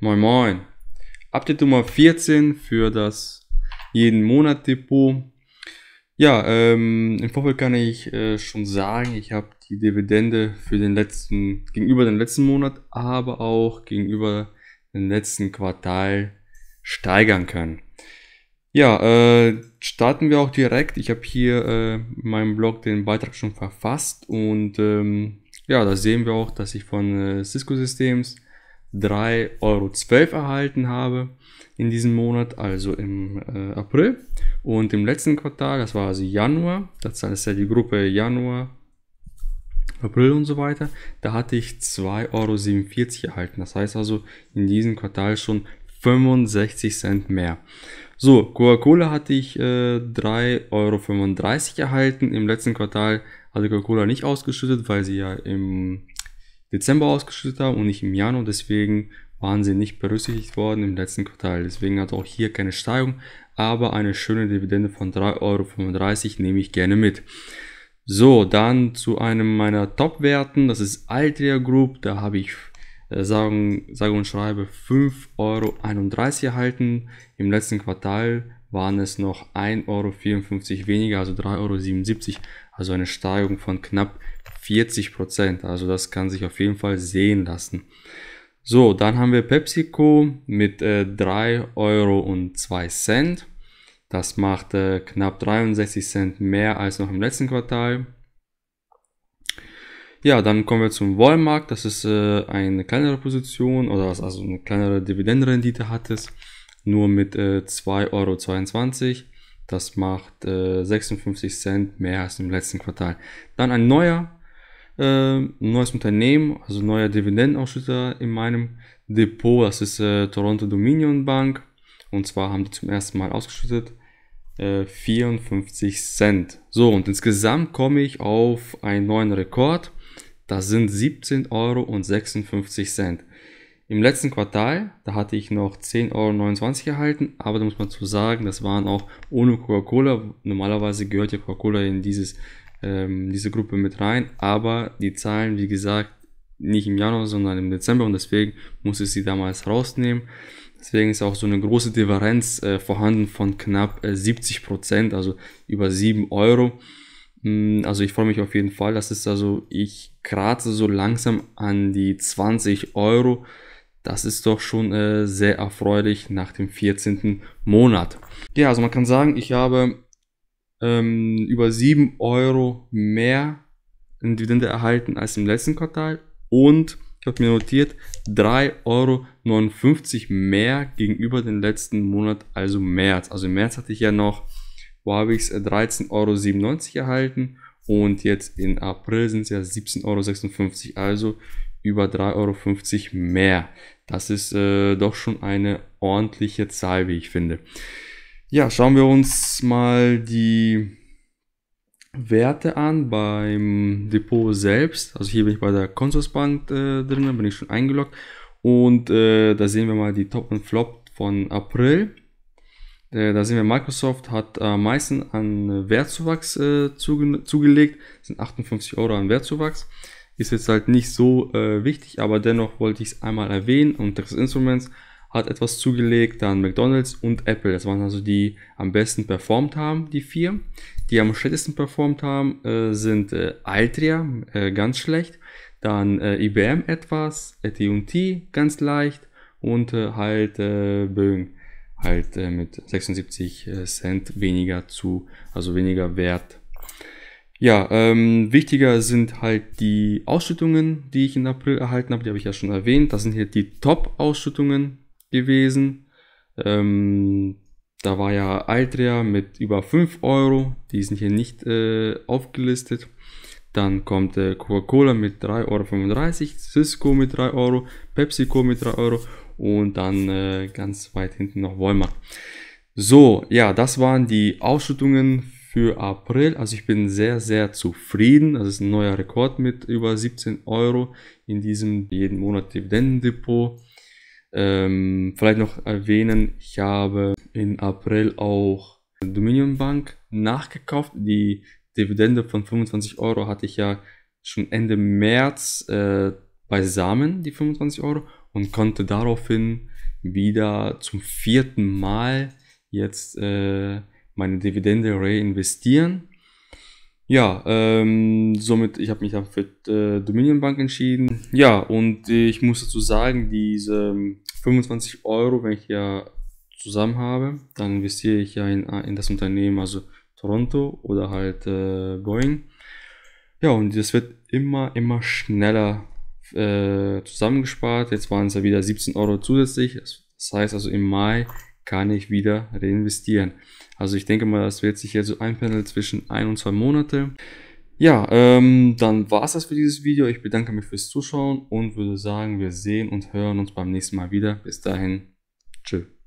Moin Moin. Update Nummer 14 für das jeden Monat Depot. Ja, ähm, im Vorfeld kann ich äh, schon sagen, ich habe die Dividende für den letzten, gegenüber dem letzten Monat, aber auch gegenüber dem letzten Quartal steigern können. Ja, äh, starten wir auch direkt. Ich habe hier äh, in meinem Blog den Beitrag schon verfasst und ähm, ja, da sehen wir auch, dass ich von äh, Cisco Systems 3,12 Euro erhalten habe in diesem Monat, also im äh, April. Und im letzten Quartal, das war also Januar, das ist ja die Gruppe Januar, April und so weiter, da hatte ich 2,47 Euro erhalten. Das heißt also in diesem Quartal schon 65 Cent mehr. So, Coca-Cola hatte ich äh, 3,35 Euro erhalten. Im letzten Quartal hatte Coca-Cola nicht ausgeschüttet, weil sie ja im Dezember ausgeschüttet haben und nicht im Januar. Deswegen waren sie nicht berücksichtigt worden im letzten Quartal. Deswegen hat auch hier keine Steigung, aber eine schöne Dividende von 3,35 Euro nehme ich gerne mit. So, dann zu einem meiner Top-Werten. Das ist Altria Group. Da habe ich äh, sagen, sage und schreibe 5,31 Euro erhalten im letzten Quartal waren es noch 1,54 Euro weniger, also 3,77 Euro, also eine Steigerung von knapp 40 Prozent. Also das kann sich auf jeden Fall sehen lassen. So, dann haben wir PepsiCo mit äh, 3,02 Euro. Das macht äh, knapp 63 Cent mehr als noch im letzten Quartal. Ja, dann kommen wir zum Wallmarkt. Das ist äh, eine kleinere Position oder was also eine kleinere Dividendenrendite hat es nur mit äh, 2,22 Euro. Das macht äh, 56 Cent mehr als im letzten Quartal. Dann ein neuer, äh, neues Unternehmen, also neuer Dividendenausschütter in meinem Depot. Das ist äh, Toronto Dominion Bank. Und zwar haben die zum ersten Mal ausgeschüttet. 54 äh, Cent. So, und insgesamt komme ich auf einen neuen Rekord. Das sind 17,56 Euro. Im letzten Quartal, da hatte ich noch 10,29 Euro erhalten, aber da muss man zu sagen, das waren auch ohne Coca-Cola. Normalerweise gehört ja Coca-Cola in dieses, ähm, diese Gruppe mit rein, aber die Zahlen, wie gesagt, nicht im Januar, sondern im Dezember und deswegen musste ich sie damals rausnehmen. Deswegen ist auch so eine große Differenz äh, vorhanden von knapp äh, 70 Prozent, also über 7 Euro. Hm, also ich freue mich auf jeden Fall. Das ist also, ich kratze so langsam an die 20 Euro. Das ist doch schon äh, sehr erfreulich nach dem 14. Monat. Ja, also man kann sagen, ich habe ähm, über 7 Euro mehr in Dividende erhalten als im letzten Quartal und ich habe mir notiert 3,59 Euro mehr gegenüber dem letzten Monat, also März. Also im März hatte ich ja noch, wo habe ich es, 13,97 Euro erhalten und jetzt in April sind es ja 17,56 Euro. Also über 3,50 Euro mehr. Das ist äh, doch schon eine ordentliche Zahl, wie ich finde. Ja, schauen wir uns mal die Werte an beim Depot selbst. Also hier bin ich bei der Consorsbank äh, drin, bin ich schon eingeloggt. Und äh, da sehen wir mal die Top und Flop von April. Äh, da sehen wir, Microsoft hat am meisten an Wertzuwachs äh, zuge zugelegt, das sind 58 Euro an Wertzuwachs. Ist jetzt halt nicht so äh, wichtig, aber dennoch wollte ich es einmal erwähnen. Und Texas Instruments hat etwas zugelegt, dann McDonald's und Apple. Das waren also die, die am besten performt haben, die vier. Die am schlechtesten performt haben, äh, sind äh, Altria, äh, ganz schlecht. Dann äh, IBM etwas, AT&T ganz leicht und äh, halt äh, Boeing halt mit 76 Cent weniger zu, also weniger wert ja, ähm, wichtiger sind halt die Ausschüttungen, die ich im April erhalten habe. Die habe ich ja schon erwähnt. Das sind hier die Top-Ausschüttungen gewesen. Ähm, da war ja Altria mit über 5 Euro. Die sind hier nicht äh, aufgelistet. Dann kommt äh, Coca-Cola mit 3,35 Euro, Cisco mit 3 Euro, PepsiCo mit 3 Euro und dann äh, ganz weit hinten noch Walmart. So, ja, das waren die Ausschüttungen für April. Also ich bin sehr, sehr zufrieden. Das ist ein neuer Rekord mit über 17 Euro in diesem jeden Monat Dividendendepot. Ähm, vielleicht noch erwähnen, ich habe in April auch Dominion Bank nachgekauft. Die Dividende von 25 Euro hatte ich ja schon Ende März äh, beisammen, die 25 Euro, und konnte daraufhin wieder zum vierten Mal jetzt äh, meine Dividende reinvestieren. Ja, ähm, somit, ich habe mich dann für äh, Dominion Bank entschieden. Ja, und ich muss dazu sagen, diese 25 ähm, Euro, wenn ich ja zusammen habe, dann investiere ich ja in, äh, in das Unternehmen, also Toronto oder halt äh, Boeing. Ja, und das wird immer, immer schneller äh, zusammengespart. Jetzt waren es ja wieder 17 Euro zusätzlich. Das heißt also, im Mai kann ich wieder reinvestieren. Also ich denke mal, das wird sich hier so einpendeln zwischen ein und zwei Monate. Ja, ähm, dann war's das für dieses Video. Ich bedanke mich fürs Zuschauen und würde sagen, wir sehen und hören uns beim nächsten Mal wieder. Bis dahin, tschüss.